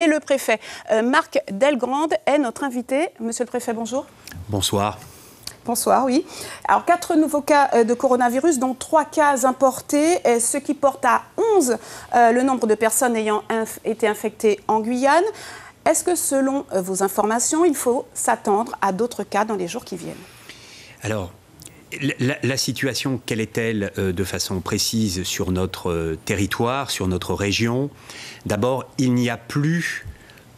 et le préfet. Euh, Marc Delgrande est notre invité. Monsieur le préfet, bonjour. Bonsoir. Bonsoir, oui. Alors, quatre nouveaux cas euh, de coronavirus, dont trois cas importés, ce qui porte à 11 euh, le nombre de personnes ayant été infectées en Guyane. Est-ce que, selon vos informations, il faut s'attendre à d'autres cas dans les jours qui viennent Alors, la, situation, quelle est-elle euh, de façon précise sur notre euh, territoire, sur notre région D'abord, il n'y a plus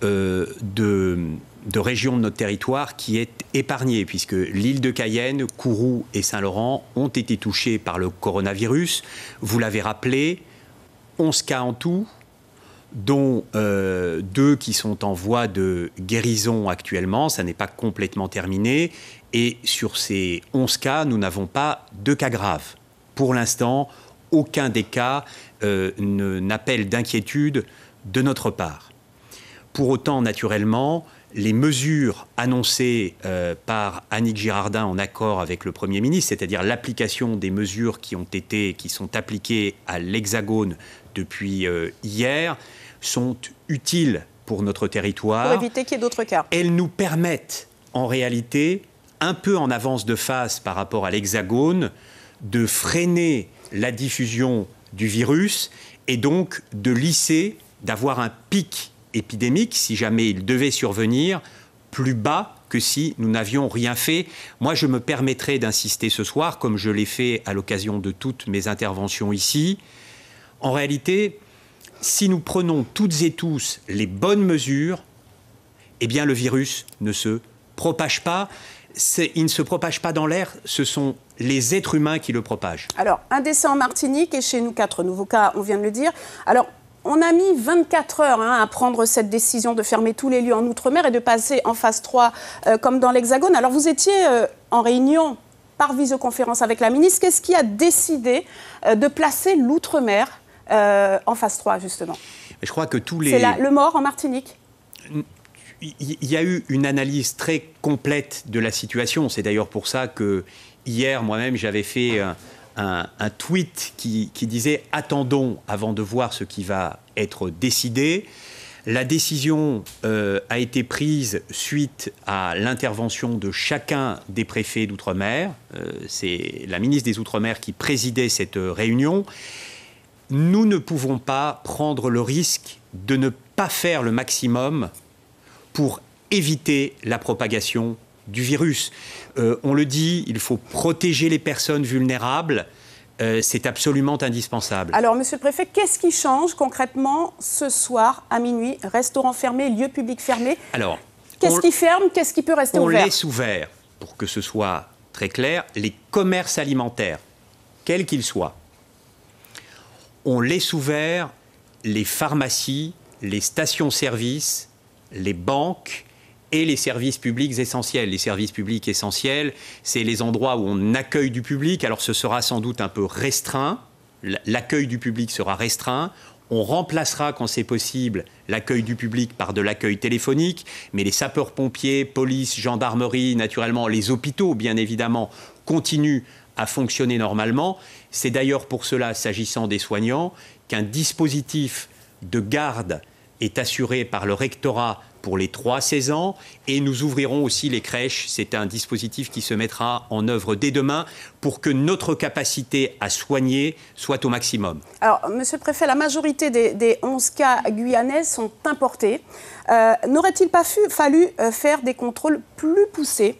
euh, de, région de notre territoire qui est épargnée, puisque l'île de Cayenne, Kourou et Saint-Laurent ont été touchés par le coronavirus. Vous l'avez rappelé, 11 cas en tout, dont deux qui sont en voie de guérison actuellement, ça n'est pas complètement terminé, et sur ces 11 cas, nous n'avons pas de cas graves. Pour l'instant, aucun des cas euh, n'appelle d'inquiétude de notre part. Pour autant, naturellement, les mesures annoncées euh, par Annick Girardin en accord avec le Premier ministre, c'est-à-dire l'application des mesures qui ont été, qui sont appliquées à l'Hexagone depuis euh, hier, sont utiles pour notre territoire. Pour éviter qu'il y ait d'autres cas. Elles nous permettent, en réalité, un peu en avance de face par rapport à l'Hexagone, de freiner la diffusion du virus et donc de lisser, d'avoir un pic épidémique, si jamais il devait survenir, plus bas que si nous n'avions rien fait. Moi, je me permettrai d'insister ce soir, comme je l'ai fait à l'occasion de toutes mes interventions ici. En réalité, si nous prenons toutes et tous les bonnes mesures, eh bien le virus ne se propage pas il ne se propage pas dans l'air, ce sont les êtres humains qui le propagent. Alors, un décès en Martinique et chez nous, quatre nouveaux cas, on vient de le dire. Alors, on a mis 24 heures hein, à prendre cette décision de fermer tous les lieux en Outre-mer et de passer en phase 3 euh, comme dans l'Hexagone. Alors, vous étiez euh, en réunion par visioconférence avec la ministre. Qu'est-ce qui a décidé euh, de placer l'Outre-mer en phase 3, justement Je crois que tous les... C'est le mort en Martinique il y a eu une analyse très complète de la situation. C'est d'ailleurs pour ça que hier, moi-même, j'avais fait un, tweet qui, disait Attendons avant de voir ce qui va être décidé. La décision euh, a été prise suite à l'intervention de chacun des préfets d'outre-mer. Euh, c'est la ministre des Outre-mer qui présidait cette euh, réunion. Nous ne pouvons pas prendre le risque de ne pas faire le maximum pour éviter la propagation du virus. Euh, on le dit, il faut protéger les personnes vulnérables. Euh, c'est absolument indispensable. Alors, Monsieur le Préfet, qu'est-ce qui change concrètement ce soir à minuit Restaurant fermé, lieu public fermé Alors, qu'est-ce qui ferme Qu'est-ce qui peut rester ouvert On laisse ouvert, pour que ce soit très clair, les commerces alimentaires, quels qu'ils soient. On laisse ouvert les pharmacies, les stations-service, les banques et les services publics essentiels. Les services publics essentiels, c'est les endroits où on accueille du public. Alors ce sera sans doute un peu restreint. L'accueil du public sera restreint. On remplacera, quand c'est possible, l'accueil du public par de l'accueil téléphonique, mais les sapeurs-pompiers, police, gendarmerie, naturellement, les hôpitaux, bien évidemment, continuent à fonctionner normalement. C'est d'ailleurs pour cela, s'agissant des soignants, qu'un dispositif de garde est assuré par le rectorat pour les 3-16 ans et nous ouvrirons aussi les crèches. C'est un dispositif qui se mettra en œuvre dès demain pour que notre capacité à soigner soit au maximum. Alors, Monsieur le Préfet, la majorité des, 11 cas guyanais sont importés. Euh, n'aurait-il pas fallu euh, faire des contrôles plus poussés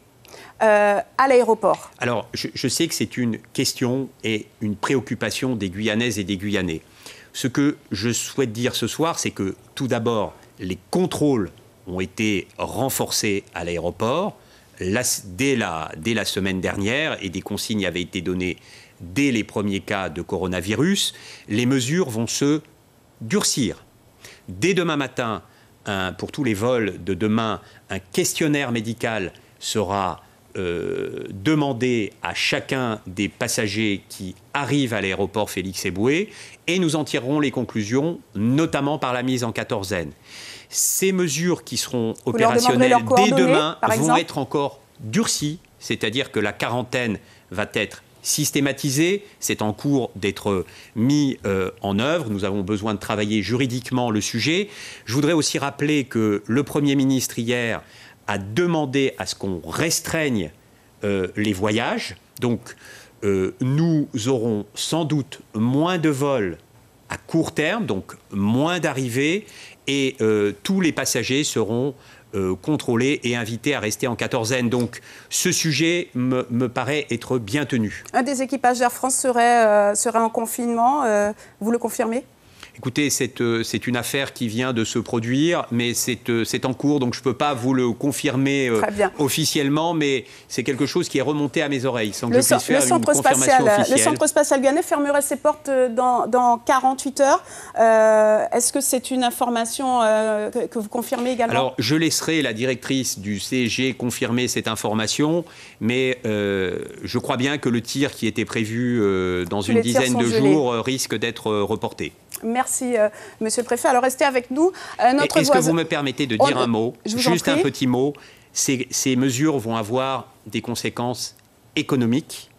euh, à l'aéroport Alors, je, je, sais que c'est une question et une préoccupation des Guyanaises et des Guyanais. Ce que je souhaite dire ce soir, c'est que tout d'abord, les contrôles ont été renforcés à l'aéroport dès, la, semaine dernière et des consignes avaient été données dès les premiers cas de coronavirus. Les mesures vont se durcir. Dès demain matin, pour tous les vols de demain, un questionnaire médical sera euh, demander à chacun des passagers qui arrivent à l'aéroport Félix Eboué et nous en tirerons les conclusions, notamment par la mise en quatorzaine. Ces mesures qui seront opérationnelles dès demain vont être encore durcies, c'est-à-dire que la quarantaine va être systématisée. C'est en cours d'être mis euh, en œuvre. Nous avons besoin de travailler juridiquement le sujet. Je voudrais aussi rappeler que le Premier ministre hier a demander à ce qu'on restreigne euh, les voyages. Donc, euh, nous aurons sans doute moins de vols à court terme, donc moins d'arrivées, et euh, tous les passagers seront contrôlés et invités à rester en quatorzaine. Donc ce sujet me, paraît être bien tenu. Un des équipages d'Air France serait, serait en confinement, vous le confirmez Écoutez, euh, c'est une affaire qui vient de se produire, mais c'est euh, en cours, donc je ne peux pas vous le confirmer euh, officiellement, mais c'est quelque chose qui est remonté à mes oreilles, sans le le centre spatial, guyanais fermerait ses portes dans, 48 heures. Est-ce que c'est une information que, vous confirmez également Alors, je laisserai la directrice du CG confirmer cette information, mais je crois bien que le tir qui était prévu dans une dizaine de jours risque d'être reporté. Merci, euh, Monsieur le Préfet. Alors, restez avec nous. Euh, est-ce que vous me permettez de dire oh, un mot Juste un petit mot. Ces, mesures vont avoir des conséquences économiques.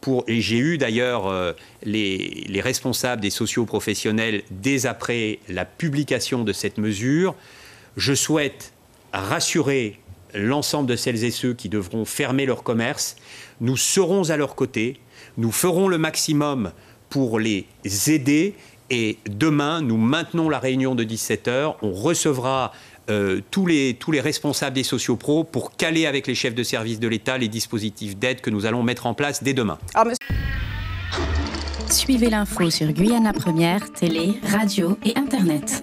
Pour, et j'ai eu d'ailleurs euh, les, les, responsables des socioprofessionnels dès après la publication de cette mesure. Je souhaite rassurer l'ensemble de celles et ceux qui devront fermer leur commerce. Nous serons à leur côté, nous ferons le maximum pour les aider et demain, nous maintenons la réunion de 17h. On recevra euh, tous, les, tous les responsables des sociopros pour caler avec les chefs de service de l'État les dispositifs d'aide que nous allons mettre en place dès demain. Ah, Suivez l'info sur Guyana Première, télé, radio et Internet.